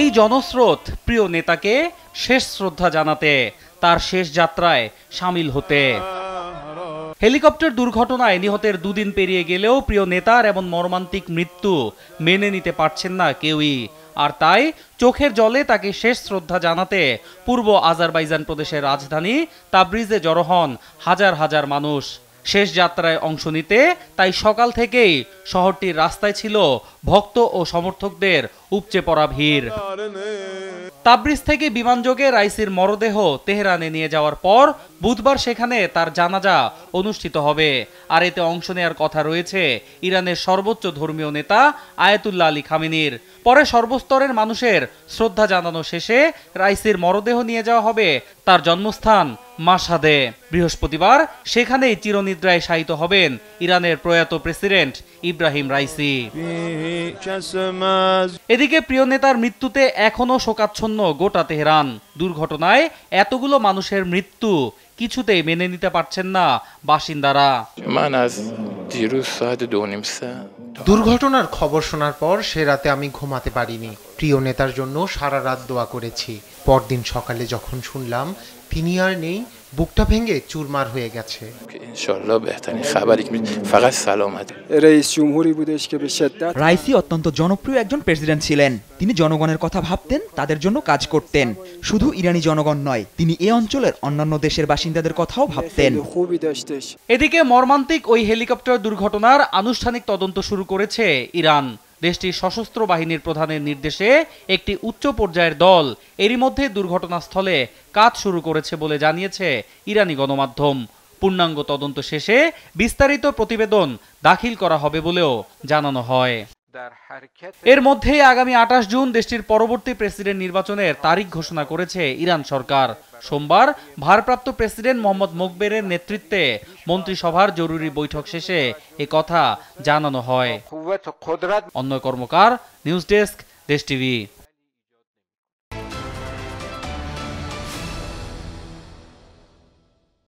এই জনস্রোত প্রিয় নেতাকে শেষ শ্রদ্ধা জানাতে তার শেষ যাত্রায় সামিল হতে হেলিকপ্টার দুর্ঘটনায় নিহতের দুদিন পেরিয়ে গেলেও প্রিয় নেতার এমন মর্মান্তিক মৃত্যু মেনে নিতে পারছেন না কেউই আর তাই চোখের জলে তাকে শেষ শ্রদ্ধা জানাতে পূর্ব আজারবাইজান প্রদেশের রাজধানী তাবরিজে জড়ো হন হাজার হাজার মানুষ শেষ যাত্রায় অংশ নিতে তাই সকাল থেকেই শহরটির রাস্তায় ছিল ভক্ত ও সমর্থকদের উপচে পড়া ভিড় তাবরিজ থেকে বিমানযোগে রাইসির মরদেহ তেহরানে নিয়ে যাওয়ার পর বুধবার সেখানে তার জানাজা অনুষ্ঠিত হবে আর এতে অংশ নেয়ার কথা রয়েছে ইরানের সর্বোচ্চ ধর্মীয় নেতা আয়াতুল্লাহ আলী খামিনির পরে সর্বস্তরের মানুষের শ্রদ্ধা জানানো শেষে রাইসির মরদেহ নিয়ে যাওয়া হবে তার জন্মস্থান মাসাদে বৃহস্পতিবার সেখানেই চিরনিদ্রায় শায়িত হবেন ইরানের প্রয়াত প্রেসিডেন্ট ইব্রাহিম রাইসি এদিকে প্রিয় নেতার মৃত্যুতে এখনও শোকাচ্ছন্ন গোটা তেহরান দুর্ঘটনায় এতগুলো মানুষের মৃত্যু কিছুতেই মেনে নিতে পারছেন না বাসিন্দারা দুর্ঘটনার খবর শোনার পর সে রাতে আমি ঘুমাতে পারিনি প্রিয় নেতার জন্য সারা রাত দোয়া করেছি পরদিন সকালে যখন শুনলাম তিনি আর নেই বুকটা ভেঙে চুরমার হয়ে গেছে রাইসি অত্যন্ত জনপ্রিয় একজন প্রেসিডেন্ট ছিলেন তিনি জনগণের কথা ভাবতেন তাদের জন্য কাজ করতেন শুধু ইরানি জনগণ নয় তিনি এ অঞ্চলের অন্যান্য দেশের বাসিন্দাদের কথাও ভাবতেন এদিকে মর্মান্তিক ওই হেলিকপ্টার দুর্ঘটনার আনুষ্ঠানিক তদন্ত শুরু করেছে ইরান দেশটির সশস্ত্র বাহিনীর প্রধানের নির্দেশে একটি উচ্চ পর্যায়ের দল এরই মধ্যে দুর্ঘটনাস্থলে কাজ শুরু করেছে বলে জানিয়েছে ইরানি গণমাধ্যম পূর্ণাঙ্গ তদন্ত শেষে বিস্তারিত প্রতিবেদন দাখিল করা হবে বলেও জানানো হয় এর মধ্যে আগামী আঠাশ জুন দেশটির পরবর্তী প্রেসিডেন্ট নির্বাচনের তারিখ ঘোষণা করেছে ইরান সরকার সোমবার ভারপ্রাপ্ত প্রেসিডেন্ট মোহাম্মদ মোকবেরের নেতৃত্বে মন্ত্রিসভার জরুরি বৈঠক শেষে এ কথা জানানো হয় অন্য Karmakar news desk Desh TV